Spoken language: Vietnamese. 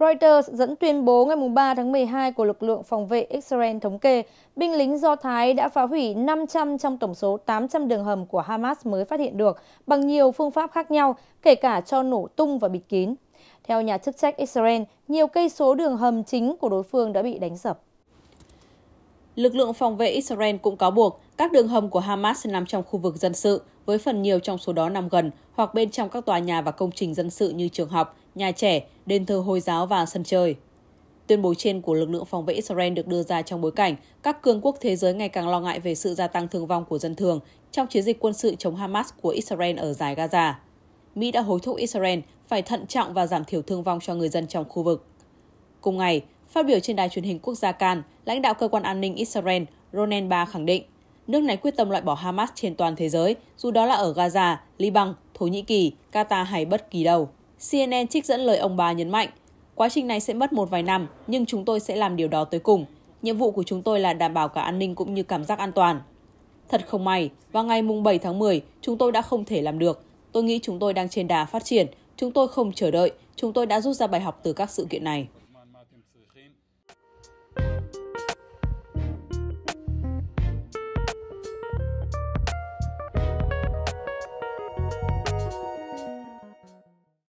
Reuters dẫn tuyên bố ngày 3 tháng 12 của lực lượng phòng vệ Israel thống kê, binh lính Do Thái đã phá hủy 500 trong tổng số 800 đường hầm của Hamas mới phát hiện được bằng nhiều phương pháp khác nhau, kể cả cho nổ tung và bịt kín. Theo nhà chức trách Israel, nhiều cây số đường hầm chính của đối phương đã bị đánh sập. Lực lượng phòng vệ Israel cũng cáo buộc các đường hầm của Hamas nằm trong khu vực dân sự, với phần nhiều trong số đó nằm gần hoặc bên trong các tòa nhà và công trình dân sự như trường học, nhà trẻ, đền thờ Hồi giáo và sân chơi. Tuyên bố trên của lực lượng phòng vệ Israel được đưa ra trong bối cảnh các cường quốc thế giới ngày càng lo ngại về sự gia tăng thương vong của dân thường trong chiến dịch quân sự chống Hamas của Israel ở giải Gaza. Mỹ đã hối thúc Israel phải thận trọng và giảm thiểu thương vong cho người dân trong khu vực. Cùng ngày, phát biểu trên đài truyền hình quốc gia Can, lãnh đạo cơ quan an ninh Israel Ronen Ba khẳng định nước này quyết tâm loại bỏ Hamas trên toàn thế giới, dù đó là ở Gaza, Liban, Thổ Nhĩ Kỳ, Qatar hay bất kỳ đâu. CNN trích dẫn lời ông bà nhấn mạnh, quá trình này sẽ mất một vài năm, nhưng chúng tôi sẽ làm điều đó tới cùng. Nhiệm vụ của chúng tôi là đảm bảo cả an ninh cũng như cảm giác an toàn. Thật không may, vào ngày mùng 7 tháng 10, chúng tôi đã không thể làm được. Tôi nghĩ chúng tôi đang trên đà phát triển, chúng tôi không chờ đợi, chúng tôi đã rút ra bài học từ các sự kiện này.